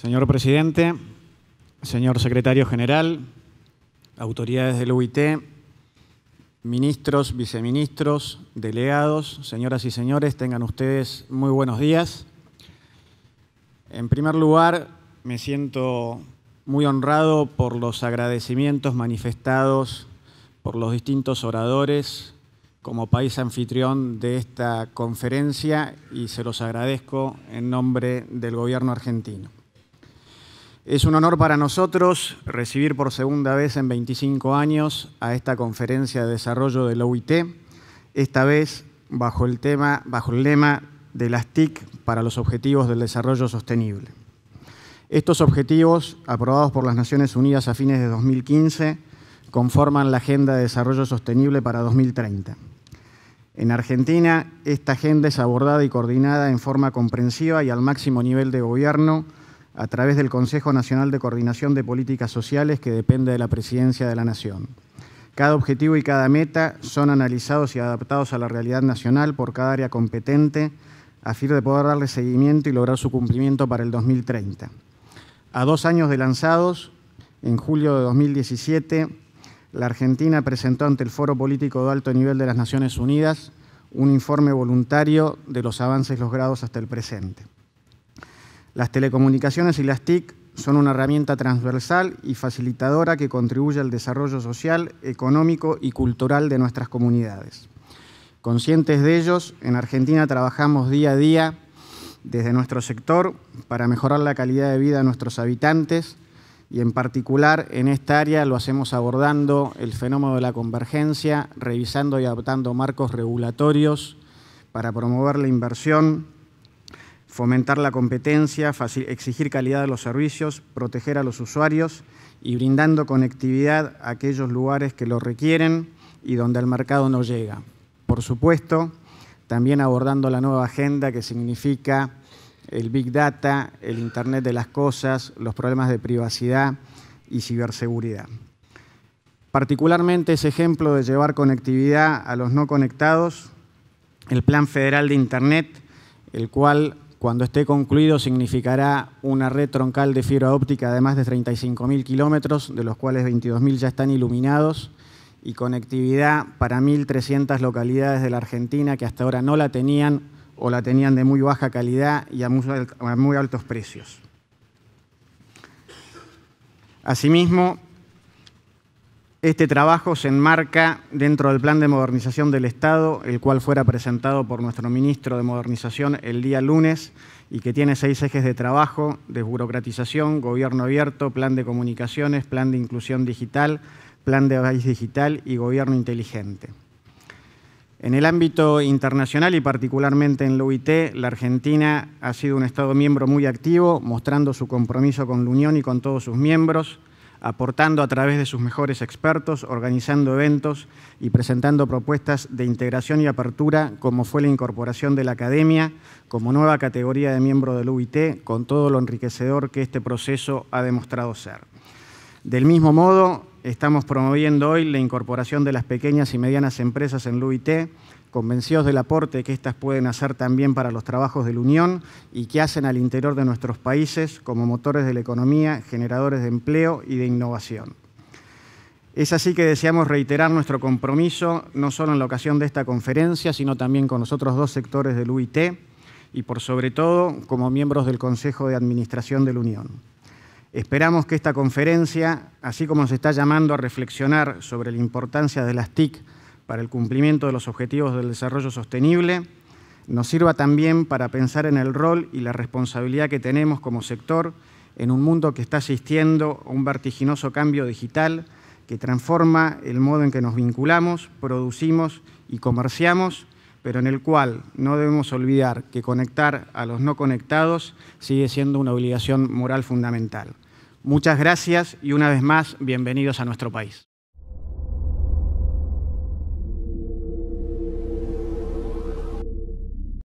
Señor presidente, señor secretario general, autoridades del UIT, ministros, viceministros, delegados, señoras y señores, tengan ustedes muy buenos días. En primer lugar, me siento muy honrado por los agradecimientos manifestados por los distintos oradores como país anfitrión de esta conferencia y se los agradezco en nombre del gobierno argentino. Es un honor para nosotros recibir por segunda vez en 25 años a esta conferencia de desarrollo de la OIT, esta vez bajo el, tema, bajo el lema de las TIC para los Objetivos del Desarrollo Sostenible. Estos objetivos, aprobados por las Naciones Unidas a fines de 2015, conforman la Agenda de Desarrollo Sostenible para 2030. En Argentina, esta agenda es abordada y coordinada en forma comprensiva y al máximo nivel de gobierno a través del Consejo Nacional de Coordinación de Políticas Sociales que depende de la Presidencia de la Nación. Cada objetivo y cada meta son analizados y adaptados a la realidad nacional por cada área competente a fin de poder darle seguimiento y lograr su cumplimiento para el 2030. A dos años de lanzados, en julio de 2017, la Argentina presentó ante el Foro Político de Alto Nivel de las Naciones Unidas un informe voluntario de los avances logrados hasta el presente. Las telecomunicaciones y las TIC son una herramienta transversal y facilitadora que contribuye al desarrollo social, económico y cultural de nuestras comunidades. Conscientes de ellos, en Argentina trabajamos día a día desde nuestro sector para mejorar la calidad de vida de nuestros habitantes y en particular en esta área lo hacemos abordando el fenómeno de la convergencia, revisando y adoptando marcos regulatorios para promover la inversión, fomentar la competencia, exigir calidad de los servicios, proteger a los usuarios y brindando conectividad a aquellos lugares que lo requieren y donde el mercado no llega. Por supuesto, también abordando la nueva agenda que significa el Big Data, el Internet de las Cosas, los problemas de privacidad y ciberseguridad. Particularmente ese ejemplo de llevar conectividad a los no conectados, el Plan Federal de Internet, el cual cuando esté concluido significará una red troncal de fibra óptica de más de 35.000 kilómetros, de los cuales 22.000 ya están iluminados, y conectividad para 1.300 localidades de la Argentina que hasta ahora no la tenían o la tenían de muy baja calidad y a muy altos precios. Asimismo, este trabajo se enmarca dentro del plan de modernización del Estado, el cual fuera presentado por nuestro ministro de Modernización el día lunes y que tiene seis ejes de trabajo, desburocratización, gobierno abierto, plan de comunicaciones, plan de inclusión digital, plan de país digital y gobierno inteligente. En el ámbito internacional y particularmente en la UIT, la Argentina ha sido un Estado miembro muy activo, mostrando su compromiso con la Unión y con todos sus miembros, aportando a través de sus mejores expertos, organizando eventos y presentando propuestas de integración y apertura, como fue la incorporación de la academia como nueva categoría de miembro del UIT, con todo lo enriquecedor que este proceso ha demostrado ser. Del mismo modo, Estamos promoviendo hoy la incorporación de las pequeñas y medianas empresas en UIT, convencidos del aporte que éstas pueden hacer también para los trabajos de la Unión y que hacen al interior de nuestros países como motores de la economía, generadores de empleo y de innovación. Es así que deseamos reiterar nuestro compromiso, no solo en la ocasión de esta conferencia, sino también con los otros dos sectores del UIT y, por sobre todo, como miembros del Consejo de Administración de la Unión. Esperamos que esta conferencia, así como se está llamando a reflexionar sobre la importancia de las TIC para el cumplimiento de los objetivos del desarrollo sostenible, nos sirva también para pensar en el rol y la responsabilidad que tenemos como sector en un mundo que está asistiendo a un vertiginoso cambio digital que transforma el modo en que nos vinculamos, producimos y comerciamos, pero en el cual no debemos olvidar que conectar a los no conectados sigue siendo una obligación moral fundamental. Muchas gracias y una vez más, bienvenidos a nuestro país.